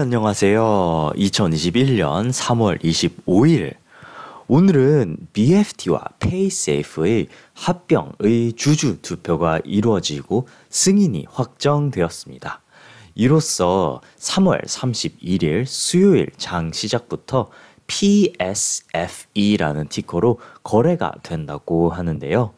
안녕하세요. 2021년 3월 25일. 오늘은 BFT와 페이세이프의 합병의 주주 투표가 이루어지고 승인이 확정되었습니다. 이로써 3월 31일 수요일 장 시작부터 PSFE라는 티커로 거래가 된다고 하는데요.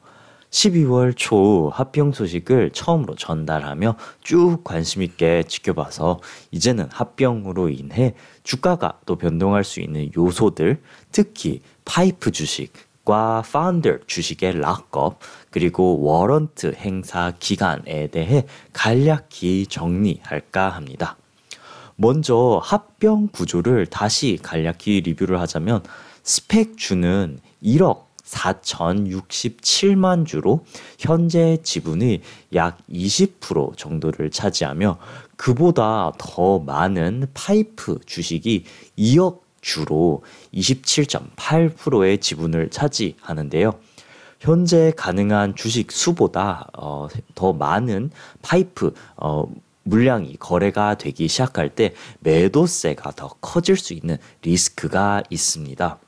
12월 초 합병 소식을 처음으로 전달하며 쭉 관심 있게 지켜봐서 이제는 합병으로 인해 주가가 또 변동할 수 있는 요소들, 특히 파이프 주식, 과 파운더 주식의 락업 그리고 워런트 행사 기간에 대해 간략히 정리할까 합니다. 먼저 합병 구조를 다시 간략히 리뷰를 하자면 스펙 주는 1억 4,067만 주로 현재 지분의 약20% 정도를 차지하며 그보다 더 많은 파이프 주식이 2억 주로 27.8%의 지분을 차지하는데요. 현재 가능한 주식 수보다 어, 더 많은 파이프 어, 물량이 거래가 되기 시작할 때 매도세가 더 커질 수 있는 리스크가 있습니다.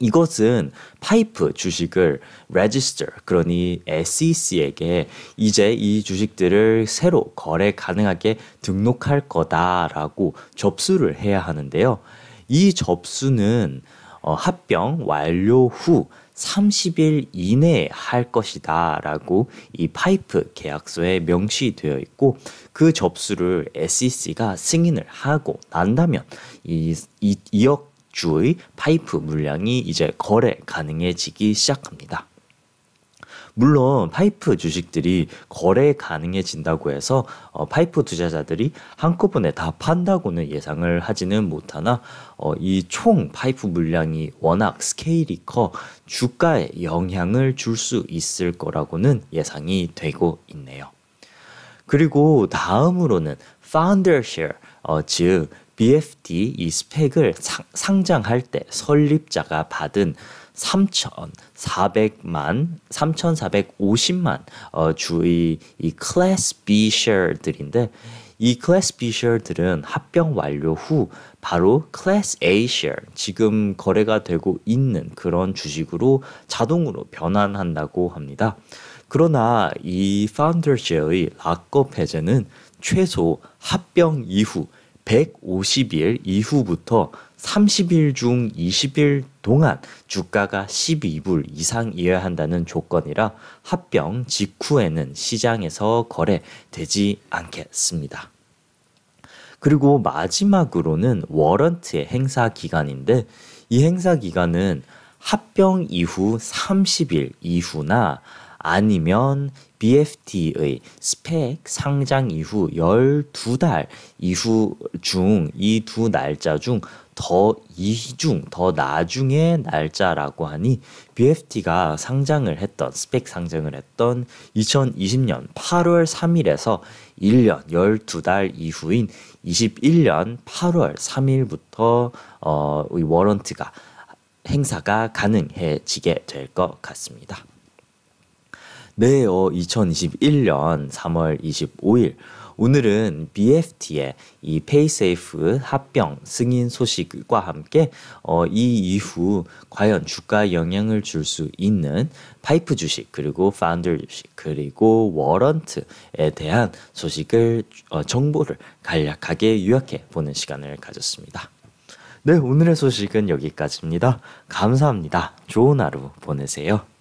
이것은 파이프 주식을 register 그러니 SEC에게 이제 이 주식들을 새로 거래 가능하게 등록할 거다라고 접수를 해야 하는데요. 이 접수는 어, 합병 완료 후 30일 이내에 할 것이다 라고 이 파이프 계약서에 명시되어 있고 그 접수를 SEC가 승인을 하고 난다면 이, 이 2억 주의 파이프 물량이 이제 거래 가능해지기 시작합니다. 물론 파이프 주식들이 거래 가능해진다고 해서 어, 파이프 투자자들이 한꺼번에 다 판다고는 예상을 하지는 못하나 어, 이총 파이프 물량이 워낙 스케일이 커 주가에 영향을 줄 수 있을 거라고는 예상이 되고 있네요. 그리고 다음으로는 founder s h a r 어, 즉 BFD 이 스펙을 상, 상장할 때 설립자가 받은 3,400만, 3,450만 어, 주의 이 클래스 B share들인데 이 클래스 B share들은 합병 완료 후 바로 클래스 A share 지금 거래가 되고 있는 그런 주식으로 자동으로 변환한다고 합니다. 그러나 이 파운더제의 락업 해제는 최소 합병 이후 150일 이후부터 30일 중 20일 동안 주가가 12불 이상이어야 한다는 조건이라 합병 직후에는 시장에서 거래되지 않겠습니다. 그리고 마지막으로는 워런트의 행사 기간인데 이 행사 기간은 합병 이후 30일 이후나 아니면 BFT의 스펙 상장 이후 12달 이후 중 이 두 날짜 중 더 이중 더나중에 날짜라고 하니 BFT가 상장을 했던 스펙 상장을 했던 2020년 8월 3일에서 1년 12달 이후인 21년 8월 3일부터 어, 이 워런트가 행사가 가능해지게 될 것 같습니다. 네요. 2021년 3월 25일. 오늘은 BFT의 이 페이세이프 합병 승인 소식과 함께 어, 이 이후 과연 주가에 영향을 줄 수 있는 파이프 주식 그리고 파운드 주식 그리고 워런트에 대한 소식을 어, 정보를 간략하게 요약해 보는 시간을 가졌습니다. 네, 오늘의 소식은 여기까지입니다. 감사합니다. 좋은 하루 보내세요.